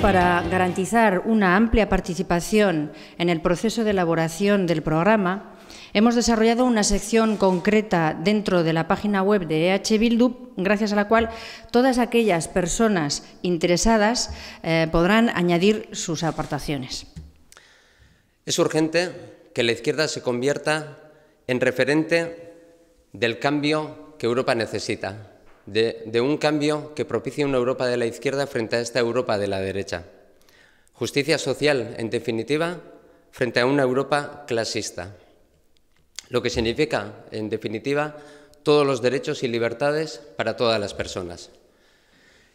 Para garantizar una amplia participación en el proceso de elaboración del programa, hemos desarrollado una sección concreta dentro de la página web de EH Bildu, gracias a la cual todas aquellas personas interesadas eh, podrán añadir sus aportaciones. Es urgente que la izquierda se convierta en referente del cambio que Europa necesita de, un cambio que propicie una Europa de la izquierda frente a esta Europa de la derecha. Justicia social, en definitiva, frente a una Europa clasista. Lo que significa, en definitiva, todos los derechos y libertades para todas las personas.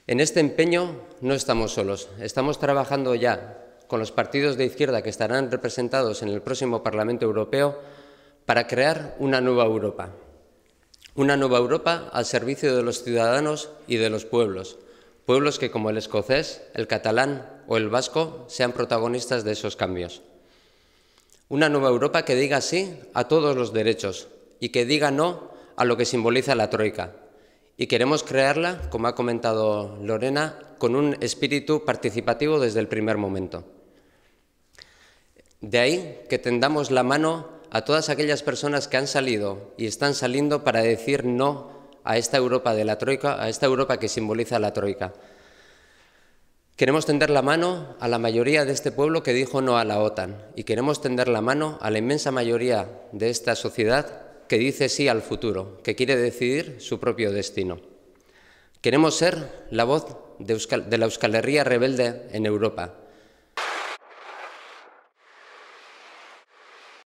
En este empeño no estamos solos, estamos trabajando ya con los partidos de izquierda que estarán representados en el próximo Parlamento Europeo para crear una nueva Europa, una nueva Europa al servicio de los ciudadanos y de los pueblos, pueblos que como el escocés, el catalán o el vasco sean protagonistas de esos cambios. Una nueva Europa que diga sí a todos los derechos y que diga no a lo que simboliza la Troika. Y queremos crearla, como ha comentado Lorena, con un espíritu participativo desde el primer momento. De ahí que tendamos la mano a todas aquellas personas que han salido y están saliendo para decir no a esta Europa de la Troika, a esta Europa que simboliza la Troika. Queremos tender la mano a la mayoría de este pueblo que dijo no a la OTAN y queremos tender la mano a la inmensa mayoría de esta sociedad que dice sí al futuro, que quiere decidir su propio destino. Queremos ser la voz de, la Euskal rebelde en Europa,